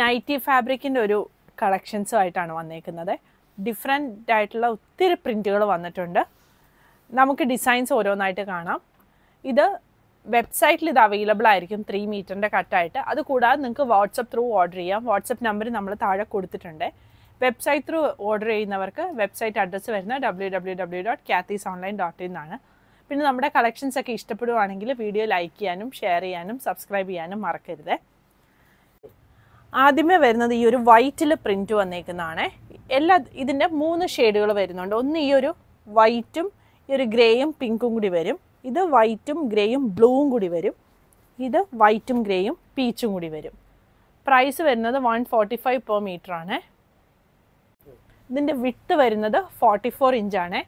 Nightie ഫാബ്രിക്കിൻ്റെ ഒരു കളക്ഷൻസും ആയിട്ടാണ് വന്നേക്കുന്നത് ഡിഫറെൻ്റ് ആയിട്ടുള്ള ഒത്തിരി പ്രിൻറ്റുകൾ വന്നിട്ടുണ്ട് നമുക്ക് ഡിസൈൻസ് ഓരോന്നായിട്ട് കാണാം ഇത് വെബ്സൈറ്റിൽ ഇത് അവൈലബിൾ ആയിരിക്കും ത്രീ മീറ്ററിൻ്റെ കട്ടായിട്ട് അത് കൂടാതെ നിങ്ങൾക്ക് വാട്സപ്പ് ത്രൂ ഓർഡർ ചെയ്യാം വാട്സപ്പ് നമ്പർ നമ്മൾ താഴെ കൊടുത്തിട്ടുണ്ട് വെബ്സൈറ്റ് ത്രൂ ഓർഡർ ചെയ്യുന്നവർക്ക് വെബ്സൈറ്റ് അഡ്രസ്സ് വരുന്നത് W W W dot Kathys online dot ഇന്നാണ് പിന്നെ നമ്മുടെ കളക്ഷൻസ് ഒക്കെ ഇഷ്ടപ്പെടുവാണെങ്കിൽ വീഡിയോ ലൈക്ക് ചെയ്യാനും ഷെയർ ചെയ്യാനും സബ്സ്ക്രൈബ് ചെയ്യാനും മറക്കരുത് ആദ്യമേ വരുന്നത് ഈ ഒരു വൈറ്റിൽ പ്രിൻറ്റ് വന്നേക്കുന്നതാണ് എല്ലാ ഇതിൻ്റെ മൂന്ന് ഷെയ്ഡുകൾ വരുന്നുണ്ട് ഒന്ന് ഈ ഒരു വൈറ്റും ഈ ഒരു ഗ്രേയും പിങ്കും കൂടി വരും ഇത് വൈറ്റും ഗ്രേയും ബ്ലൂവും കൂടി വരും ഇത് വൈറ്റും ഗ്രേയും പീച്ചും കൂടി വരും പ്രൈസ് വരുന്നത് one forty five per metre ആണ് ഇതിൻ്റെ വിട്ട് വരുന്നത് ഫോർട്ടി ഫോർ ഇഞ്ചാണ്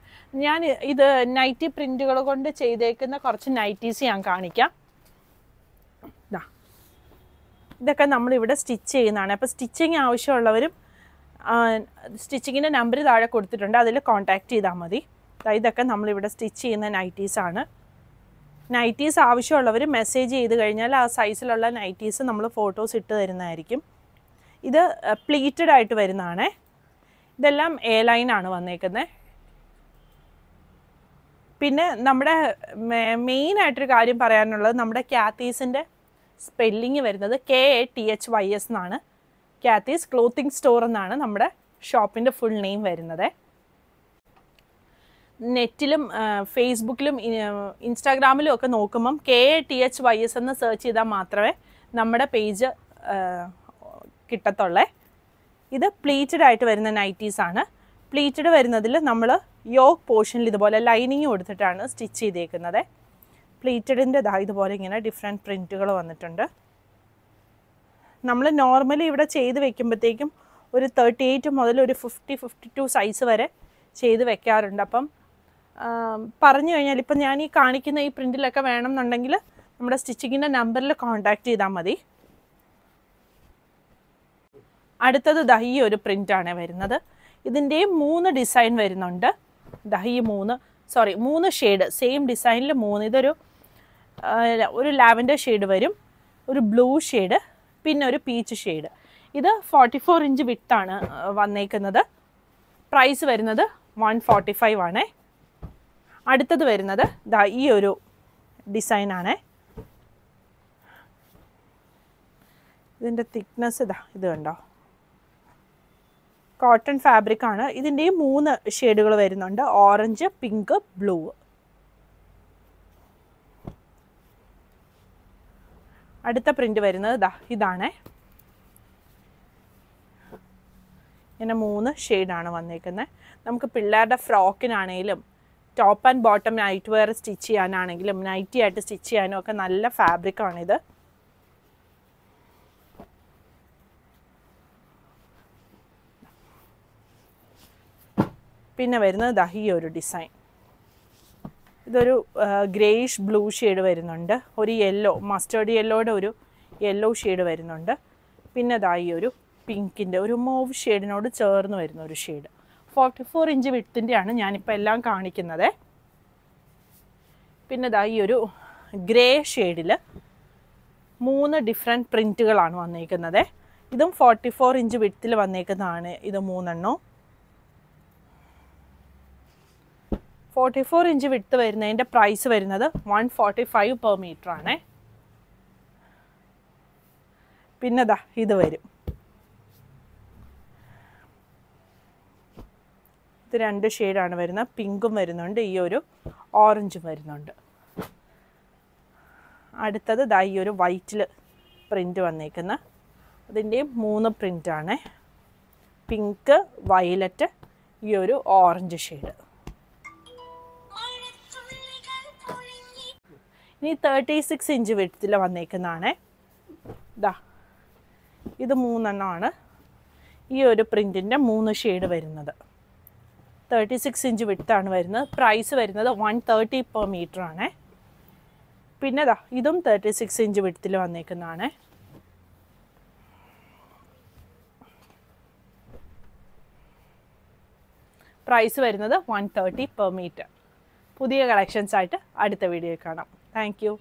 ഞാൻ ഇത് നൈറ്റി പ്രിൻറ്റുകൾ കൊണ്ട് ചെയ്തേക്കുന്ന കുറച്ച് നൈറ്റീസ് ഞാൻ കാണിക്കാം ഇതൊക്കെ ഇവിടെ സ്റ്റിച്ച് ചെയ്യുന്നതാണ് അപ്പോൾ സ്റ്റിച്ചിങ് ആവശ്യമുള്ളവരും സ്റ്റിച്ചിങ്ങിൻ്റെ നമ്പർ താഴെ കൊടുത്തിട്ടുണ്ട് അതിൽ കോൺടാക്റ്റ് ചെയ്താൽ മതി ഇതൊക്കെ നമ്മളിവിടെ സ്റ്റിച്ച് ചെയ്യുന്ന നൈറ്റീസാണ് നൈറ്റീസ് ആവശ്യമുള്ളവർ മെസ്സേജ് ചെയ്ത് കഴിഞ്ഞാൽ ആ സൈസിലുള്ള നൈറ്റീസ് നമ്മൾ ഫോട്ടോസ് ഇട്ട് തരുന്നതായിരിക്കും ഇത് പ്ലീറ്റഡ് ആയിട്ട് വരുന്നതാണേ ഇതെല്ലാം എ ലൈനാണ് വന്നേക്കുന്നത് പിന്നെ നമ്മുടെ മെയിൻ കാര്യം പറയാനുള്ളത് നമ്മുടെ ക്യാത്തീസിൻ്റെ സ്പെല്ലിങ് വരുന്നത് K A T H Y S എന്നാണ് കാത്തീസ് ക്ലോത്തിങ് സ്റ്റോർ എന്നാണ് നമ്മുടെ ഷോപ്പിൻ്റെ ഫുൾ നെയിം വരുന്നത് നെറ്റിലും ഫേസ്ബുക്കിലും ഇൻസ്റ്റാഗ്രാമിലും ഒക്കെ നോക്കുമ്പം K A T H Y S എന്ന് സെർച്ച് ചെയ്താൽ മാത്രമേ നമ്മുടെ പേജ് കിട്ടത്തുള്ളേ ഇത് പ്ലീറ്റഡ് ആയിട്ട് വരുന്ന നൈറ്റീസ് ആണ് പ്ലീറ്റഡ് വരുന്നതിൽ നമ്മൾ യോഗ് പോർഷനിൽ ഇതുപോലെ ലൈനിങ് കൊടുത്തിട്ടാണ് സ്റ്റിച്ച് ചെയ്തേക്കുന്നത് പ്ലീറ്റഡിൻ്റെതാ ഇതുപോലെ ഇങ്ങനെ ഡിഫറെൻറ്റ് പ്രിൻറ്റുകൾ വന്നിട്ടുണ്ട് നമ്മൾ നോർമലി ഇവിടെ ചെയ്ത് വെക്കുമ്പോഴത്തേക്കും ഒരു തേർട്ടി എയ്റ്റ് മുതൽ ഒരു ഫിഫ്റ്റി ഫിഫ്റ്റി ടു സൈസ് വരെ ചെയ്ത് വെക്കാറുണ്ട് അപ്പം പറഞ്ഞു കഴിഞ്ഞാൽ ഇപ്പം ഞാൻ ഈ കാണിക്കുന്ന ഈ പ്രിൻറ്റിലൊക്കെ എന്നുണ്ടെങ്കിൽ നമ്മുടെ സ്റ്റിച്ചിങ്ങിൻ്റെ നമ്പറിൽ കോൺടാക്ട് ചെയ്താൽ മതി അടുത്തത് ദഹി ഒരു പ്രിൻ്റാണ് വരുന്നത് ഇതിൻ്റെ മൂന്ന് ഡിസൈൻ വരുന്നുണ്ട് ദഹി മൂന്ന് സോറി മൂന്ന് ഷെയ്ഡ് സെയിം ഡിസൈനിൽ മൂന്ന് ഇതൊരു ഒരു ലാവൻഡർ ഷെയ്ഡ് വരും ഒരു ബ്ലൂ ഷെയ്ഡ് പിന്നെ ഒരു പീച്ച് ഷെയ്ഡ് ഇത് ഫോർട്ടി ഫോർ ഇഞ്ച് ആണ് വന്നേക്കുന്നത് പ്രൈസ് വരുന്നത് വൺ ഫോർട്ടി ഫൈവ് ആണേ അടുത്തത് വരുന്നത് ദാ ഈ ഒരു ഡിസൈനാണേ ഇതിൻ്റെ തിക്നെസ് ഇതാ ഇത് കണ്ടോ കോട്ടൺ ഫാബ്രിക് ആണ് ഇതിൻ്റെയും മൂന്ന് ഷെയ്ഡുകൾ വരുന്നുണ്ട് ഓറഞ്ച് പിങ്ക് ബ്ലൂ അടുത്ത പ്രിന്റ് വരുന്നത് ദാ ഇതാണേ ഇങ്ങനെ മൂന്ന് ഷെയ്ഡാണ് വന്നേക്കുന്നത് നമുക്ക് പിള്ളേരുടെ ഫ്രോക്കിനാണെങ്കിലും top and bottom night wear stitch ചെയ്യാനാണെങ്കിലും നൈറ്റി ആയിട്ട് സ്റ്റിച്ച് ചെയ്യാനും ഒക്കെ നല്ല ഫാബ്രിക്കാണിത് പിന്നെ വരുന്നത് ദഹി ഒരു ഡിസൈൻ ഇതൊരു ഗ്രേയിഷ് ബ്ലൂ ഷെയ്ഡ് വരുന്നുണ്ട് ഒരു യെല്ലോ മസ്റ്റേർഡ് യെല്ലോയുടെ ഒരു യെല്ലോ ഷെയ്ഡ് വരുന്നുണ്ട് പിന്നെ അതായി ഒരു പിങ്കിൻ്റെ ഒരു മൂവ് ഷെയ്ഡിനോട് ചേർന്ന് വരുന്ന ഒരു ഷെയ്ഡ് ഫോർട്ടി ഫോർ ഇഞ്ച് വിട്ടിൻ്റെയാണ് ഞാനിപ്പോൾ എല്ലാം കാണിക്കുന്നത് പിന്നെ ഇതായി ഒരു ഗ്രേ ഷെയ്ഡിൽ മൂന്ന് ഡിഫറെൻറ്റ് പ്രിൻറ്റുകളാണ് വന്നേക്കുന്നത് ഇതും ഫോർട്ടി ഫോർ ഇഞ്ച് വിട്ടിൽ വന്നേക്കുന്നതാണ് ഇത് മൂന്നെണ്ണവും ഫോർട്ടി ഫോർ ഇഞ്ച് വിട്ട് വരുന്നതിൻ്റെ പ്രൈസ് വരുന്നത് one forty five per metre ആണേ പിന്നെതാ ഇത് വരും ഇത് രണ്ട് ഷെയ്ഡാണ് വരുന്നത് പിങ്കും വരുന്നുണ്ട് ഈ ഒരു ഓറഞ്ചും വരുന്നുണ്ട് അടുത്തത് ദാ ഈ ഒരു വൈറ്റിൽ പ്രിൻറ്റ് വന്നേക്കുന്ന അതിൻ്റെയും മൂന്ന് പ്രിൻ്റാണ് പിങ്ക് വയലറ്റ് ഈ ഒരു ഓറഞ്ച് ഷെയ്ഡ് ഇനി തേർട്ടി സിക്സ് ഇഞ്ച് വെട്ടിൽ വന്നേക്കുന്നതാണ് ഇതാ ഇത് മൂന്നെണ്ണമാണ് ഈ ഒരു പ്രിൻറ്റിൻ്റെ മൂന്ന് ഷെയ്ഡ് വരുന്നത് തേർട്ടി സിക്സ് ഇഞ്ച് വിട്ടാണ് വരുന്നത് പ്രൈസ് വരുന്നത് വൺ തേർട്ടി പെർ മീറ്റർ ആണേ പിന്നെ ഇതാ ഇതും തേർട്ടി സിക്സ് ഇഞ്ച് വിട്ടത്തിൽ വന്നേക്കുന്നതാണ് പ്രൈസ് വരുന്നത് വൺ തേർട്ടി പെർ മീറ്റർ പുതിയ കളക്ഷൻസായിട്ട് അടുത്ത വീഡിയോയിൽ കാണാം Thank you.